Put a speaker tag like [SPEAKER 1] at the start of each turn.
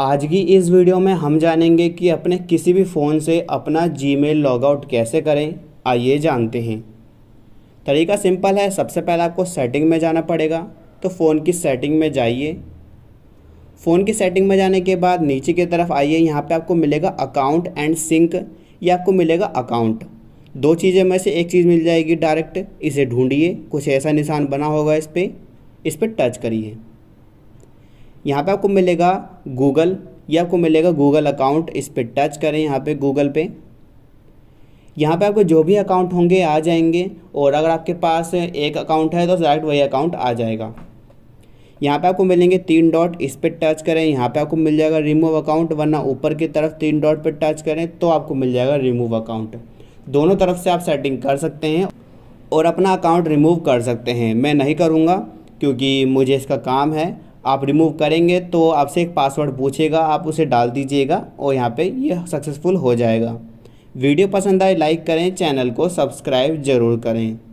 [SPEAKER 1] आज की इस वीडियो में हम जानेंगे कि अपने किसी भी फ़ोन से अपना जीमेल आउट कैसे करें आइए जानते हैं तरीका सिंपल है सबसे पहले आपको सेटिंग में जाना पड़ेगा तो फ़ोन की सेटिंग में जाइए फ़ोन की सेटिंग में जाने के बाद नीचे की तरफ आइए यहाँ पे आपको मिलेगा अकाउंट एंड सिंक या आपको मिलेगा अकाउंट दो चीज़ें में से एक चीज़ मिल जाएगी डायरेक्ट इसे ढूंढिए कुछ ऐसा निशान बना होगा इस पर इस पर टच करिए यहाँ पे आपको मिलेगा गूगल ये आपको मिलेगा गूगल अकाउंट इस पर टच करें यहाँ पे गूगल पे यहाँ पे आपको जो भी अकाउंट होंगे आ जाएंगे और अगर आपके पास एक अकाउंट है तो डायरेक्ट वही अकाउंट आ जाएगा यहाँ पे आपको मिलेंगे तीन डॉट इस पर टच करें यहाँ पे आपको मिल जाएगा रिमूव अकाउंट वरना ऊपर की तरफ तीन डॉट पर टच करें तो आपको मिल जाएगा रिमूव अकाउंट दोनों तरफ से आप सेटिंग कर सकते हैं और अपना अकाउंट रिमूव कर सकते हैं मैं नहीं करूँगा क्योंकि मुझे इसका काम है आप रिमूव करेंगे तो आपसे एक पासवर्ड पूछेगा आप उसे डाल दीजिएगा और यहाँ पे यह सक्सेसफुल हो जाएगा वीडियो पसंद आए लाइक करें चैनल को सब्सक्राइब ज़रूर करें